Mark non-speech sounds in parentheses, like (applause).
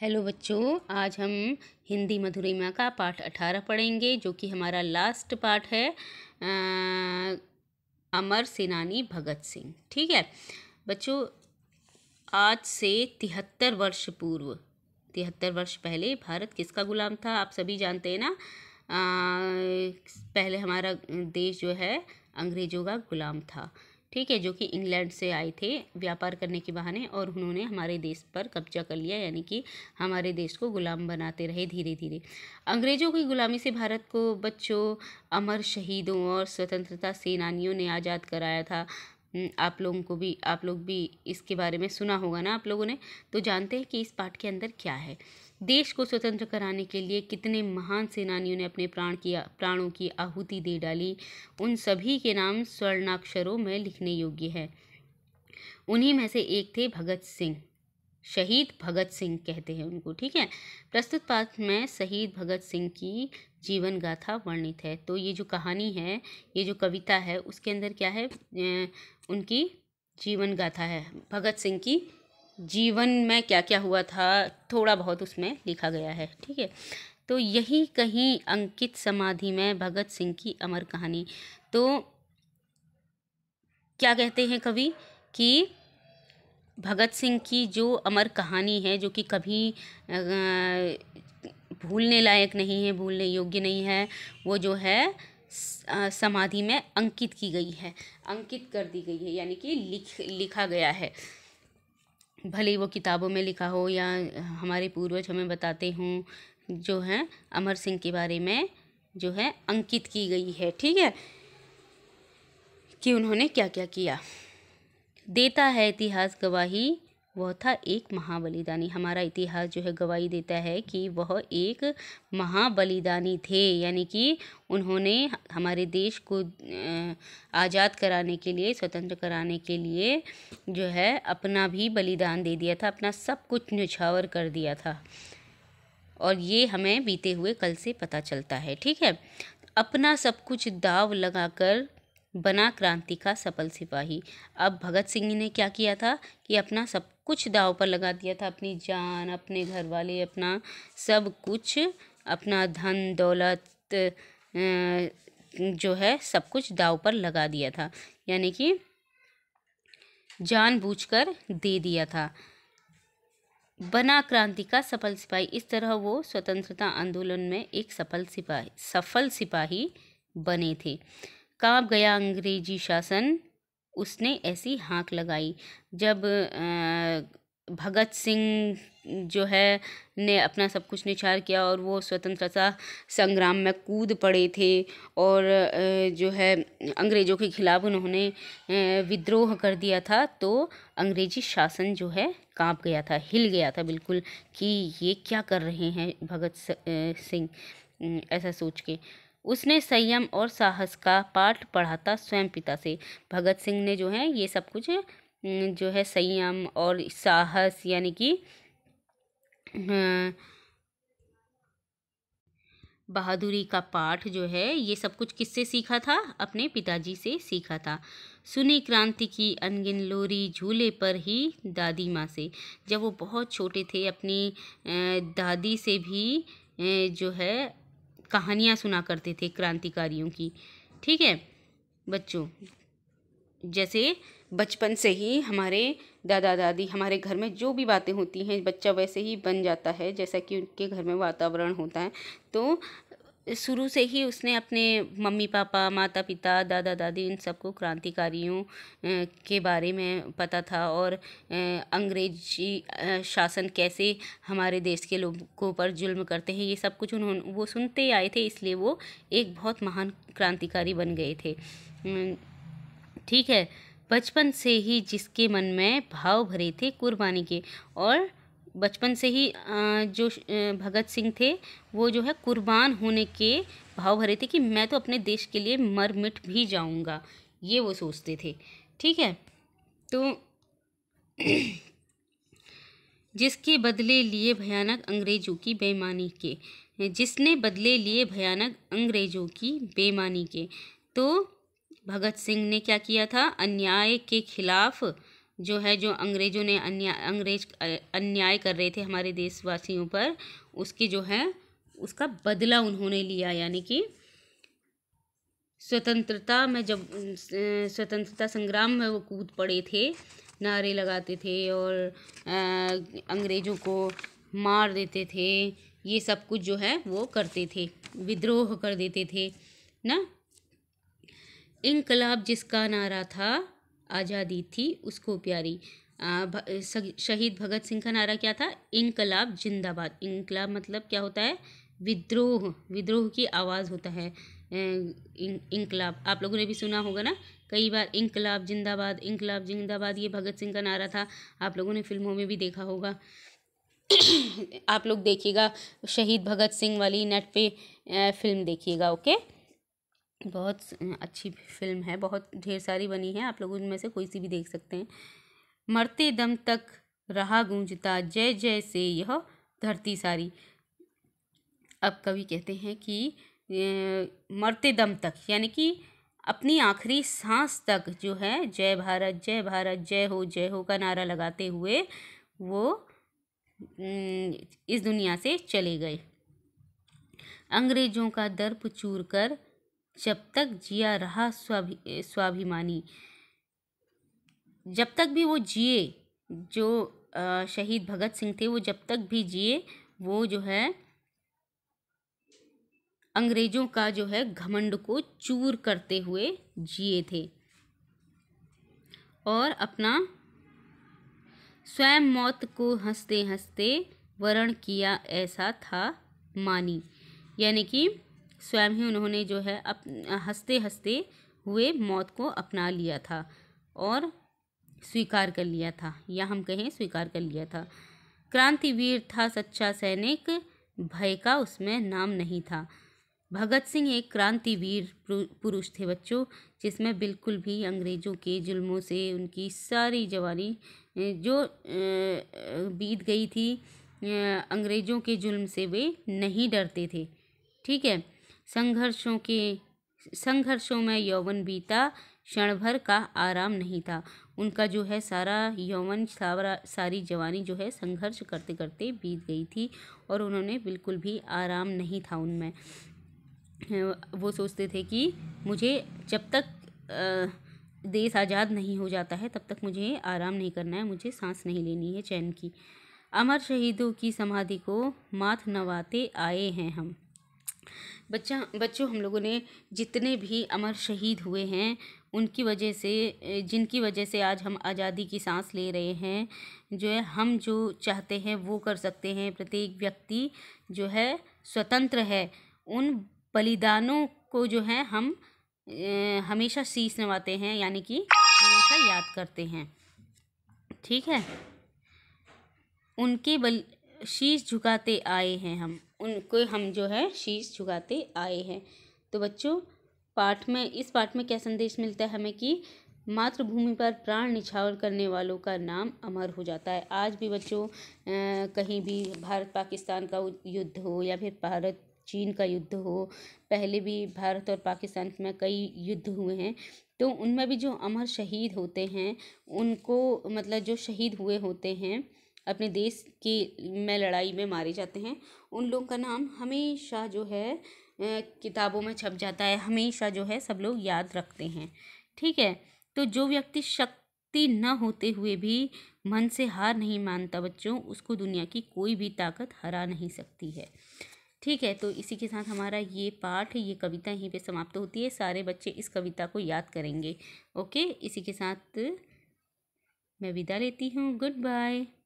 hello बच्चों आज हम हिंदी मधुरिमा का पाठ अठारह पढ़ेंगे जो कि हमारा लास्ट पाठ है आ, अमर सेनानी भगत सिंह ठीक है बच्चों आज से तिहत्तर वर्ष पूर्व तिहत्तर वर्ष पहले भारत किसका गुलाम था आप सभी जानते हैं ना आ, पहले हमारा देश जो है अंग्रेज़ों का गुलाम था ठीक है जो कि इंग्लैंड से आए थे व्यापार करने के बहाने और उन्होंने हमारे देश पर कब्जा कर लिया यानी कि हमारे देश को गुलाम बनाते रहे धीरे धीरे अंग्रेज़ों की गुलामी से भारत को बच्चों अमर शहीदों और स्वतंत्रता सेनानियों ने आज़ाद कराया था आप लोगों को भी आप लोग भी इसके बारे में सुना होगा ना आप लोगों ने तो जानते हैं कि इस पाठ के अंदर क्या है देश को स्वतंत्र कराने के लिए कितने महान सेनानियों ने अपने प्राण की प्राणों की आहुति दे डाली उन सभी के नाम स्वर्णाक्षरों में लिखने योग्य है उन्हीं में से एक थे भगत सिंह शहीद भगत सिंह कहते हैं उनको ठीक है प्रस्तुत पाठ में शहीद भगत सिंह की जीवन गाथा वर्णित है तो ये जो कहानी है ये जो कविता है उसके अंदर क्या है उनकी जीवन गाथा है भगत सिंह की जीवन में क्या क्या हुआ था थोड़ा बहुत उसमें लिखा गया है ठीक है तो यही कहीं अंकित समाधि में भगत सिंह की अमर कहानी तो क्या कहते हैं कवि कि भगत सिंह की जो अमर कहानी है जो कि कभी भूलने लायक नहीं है भूलने योग्य नहीं है वो जो है समाधि में अंकित की गई है अंकित कर दी गई है यानी कि लिख लिखा गया है भले ही वो किताबों में लिखा हो या हमारे पूर्वज हमें बताते हों जो हैं अमर सिंह के बारे में जो है अंकित की गई है ठीक है कि उन्होंने क्या क्या किया देता है इतिहास गवाही वह था एक महाबलिदानी हमारा इतिहास जो है गवाही देता है कि वह एक महाबलिदानी थे यानी कि उन्होंने हमारे देश को आज़ाद कराने के लिए स्वतंत्र कराने के लिए जो है अपना भी बलिदान दे दिया था अपना सब कुछ न्यौछावर कर दिया था और ये हमें बीते हुए कल से पता चलता है ठीक है अपना सब कुछ दाव लगाकर बना क्रांति का सफल सिपाही अब भगत सिंह ने क्या किया था कि अपना सब कुछ दाव पर लगा दिया था अपनी जान अपने घर वाले अपना सब कुछ अपना धन दौलत जो है सब कुछ दाव पर लगा दिया था यानी कि जानबूझकर दे दिया था बना क्रांति का सफल सिपाही इस तरह वो स्वतंत्रता आंदोलन में एक सफल सिपाही सफल सिपाही बने थे कांप गया अंग्रेजी शासन उसने ऐसी हाँक लगाई जब भगत सिंह जो है ने अपना सब कुछ निछार किया और वो स्वतंत्रता संग्राम में कूद पड़े थे और जो है अंग्रेज़ों के खिलाफ उन्होंने विद्रोह कर दिया था तो अंग्रेजी शासन जो है कांप गया था हिल गया था बिल्कुल कि ये क्या कर रहे हैं भगत सिंह ऐसा सोच के उसने संयम और साहस का पाठ पढ़ा था स्वयं पिता से भगत सिंह ने जो है ये सब कुछ जो है संयम और साहस यानी कि बहादुरी का पाठ जो है ये सब कुछ किससे सीखा था अपने पिताजी से सीखा था सुनी क्रांति की अनगिन लोरी झूले पर ही दादी माँ से जब वो बहुत छोटे थे अपनी दादी से भी जो है कहानियाँ सुना करते थे क्रांतिकारियों की ठीक है बच्चों जैसे बचपन से ही हमारे दादा दादी हमारे घर में जो भी बातें होती हैं बच्चा वैसे ही बन जाता है जैसा कि उनके घर में वातावरण होता है तो शुरू से ही उसने अपने मम्मी पापा माता पिता दादा दादी इन सबको क्रांतिकारियों के बारे में पता था और अंग्रेजी शासन कैसे हमारे देश के लोगों पर जुल्म करते हैं ये सब कुछ उन्होंने वो सुनते आए थे इसलिए वो एक बहुत महान क्रांतिकारी बन गए थे ठीक है बचपन से ही जिसके मन में भाव भरे थे कुर्बानी के और बचपन से ही जो भगत सिंह थे वो जो है कुर्बान होने के भाव भरे थे कि मैं तो अपने देश के लिए मर मिट भी जाऊंगा ये वो सोचते थे ठीक है तो (clears throat) जिसके बदले लिए भयानक अंग्रेजों की बेईमानी के जिसने बदले लिए भयानक अंग्रेजों की बेईमानी के तो भगत सिंह ने क्या किया था अन्याय के खिलाफ़ जो है जो अंग्रेज़ों ने अन्याय अंग्रेज अन्याय कर रहे थे हमारे देशवासियों पर उसकी जो है उसका बदला उन्होंने लिया यानी कि स्वतंत्रता में जब स्वतंत्रता संग्राम में वो कूद पड़े थे नारे लगाते थे और अंग्रेज़ों को मार देते थे ये सब कुछ जो है वो करते थे विद्रोह कर देते थे ना इनकलाब जिसका नारा था आज़ादी थी उसको प्यारी आ, भ, शहीद भगत सिंह का नारा क्या था इनकलाब जिंदाबाद इनकलाब मतलब क्या होता है विद्रोह विद्रोह की आवाज़ होता है इन, आप लोगों ने भी सुना होगा ना कई बार इनकलाब जिंदाबाद इनकलाब जिंदाबाद ये भगत सिंह का नारा था आप लोगों ने फिल्मों में भी देखा होगा आप लोग देखिएगा शहीद भगत सिंह वाली नेट पे फिल्म देखिएगा ओके बहुत अच्छी फ़िल्म है बहुत ढेर सारी बनी है आप लोग उनमें से कोई सी भी देख सकते हैं मरते दम तक रहा गूंजता जय जय से यह धरती सारी अब कवि कहते हैं कि मरते दम तक यानी कि अपनी आखिरी सांस तक जो है जय भारत जय भारत जय हो जय हो का नारा लगाते हुए वो इस दुनिया से चले गए अंग्रेज़ों का दर्प चूर कर जब तक जिया रहा स्वाभि स्वाभिमानी जब तक भी वो जिए जो शहीद भगत सिंह थे वो जब तक भी जिए वो जो है अंग्रेजों का जो है घमंड को चूर करते हुए जिए थे और अपना स्वयं मौत को हंसते हंसते वर्ण किया ऐसा था मानी यानी कि स्वयं ही उन्होंने जो है अप हंसते हंसते हुए मौत को अपना लिया था और स्वीकार कर लिया था या हम कहें स्वीकार कर लिया था क्रांतिवीर था सच्चा सैनिक भय का उसमें नाम नहीं था भगत सिंह एक क्रांतिवीर पुरुष थे बच्चों जिसमें बिल्कुल भी अंग्रेज़ों के जुल्मों से उनकी सारी जवानी जो बीत गई थी अंग्रेज़ों के जुल्म से वे नहीं डरते थे ठीक है संघर्षों के संघर्षों में यौवन बीता क्षण भर का आराम नहीं था उनका जो है सारा यौवन सारा सारी जवानी जो है संघर्ष करते करते बीत गई थी और उन्होंने बिल्कुल भी आराम नहीं था उनमें वो सोचते थे कि मुझे जब तक देश आज़ाद नहीं हो जाता है तब तक मुझे आराम नहीं करना है मुझे सांस नहीं लेनी है चैन की अमर शहीदों की समाधि को माथ नवाते आए हैं हम बच्चा बच्चों हम लोगों ने जितने भी अमर शहीद हुए हैं उनकी वजह से जिनकी वजह से आज हम आज़ादी की सांस ले रहे हैं जो है हम जो चाहते हैं वो कर सकते हैं प्रत्येक व्यक्ति जो है स्वतंत्र है उन बलिदानों को जो है हम हमेशा शीश नवाते हैं यानी कि हमेशा याद करते हैं ठीक है उनके बल शीश झुकाते आए हैं हम उनको हम जो है शीश झुकाते आए हैं तो बच्चों पाठ में इस पाठ में क्या संदेश मिलता है हमें कि मातृभूमि पर प्राण निछावर करने वालों का नाम अमर हो जाता है आज भी बच्चों कहीं भी भारत पाकिस्तान का युद्ध हो या फिर भारत चीन का युद्ध हो पहले भी भारत और पाकिस्तान में कई युद्ध हुए हैं तो उनमें भी जो अमर शहीद होते हैं उनको मतलब जो शहीद हुए होते हैं अपने देश के में लड़ाई में मारे जाते हैं उन लोगों का नाम हमेशा जो है किताबों में छप जाता है हमेशा जो है सब लोग याद रखते हैं ठीक है तो जो व्यक्ति शक्ति न होते हुए भी मन से हार नहीं मानता बच्चों उसको दुनिया की कोई भी ताकत हरा नहीं सकती है ठीक है तो इसी के साथ हमारा ये पाठ ये कविता यहीं पे समाप्त होती है सारे बच्चे इस कविता को याद करेंगे ओके इसी के साथ मैं विदा लेती हूँ गुड बाय